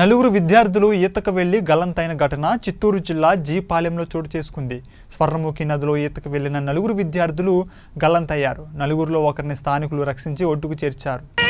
నలుగురు విద్యార్థులు ఈతకు వెళ్లి గలంతైన ఘటన చిత్తూరు జిల్లా జీపాలెంలో చోటు చేసుకుంది స్వర్ణముఖి నదిలో ఈతకు వెళ్లిన నలుగురు విద్యార్థులు గలంతయ్యారు నలుగురిలో ఒకరిని స్థానికులు రక్షించి ఒడ్డుకు చేర్చారు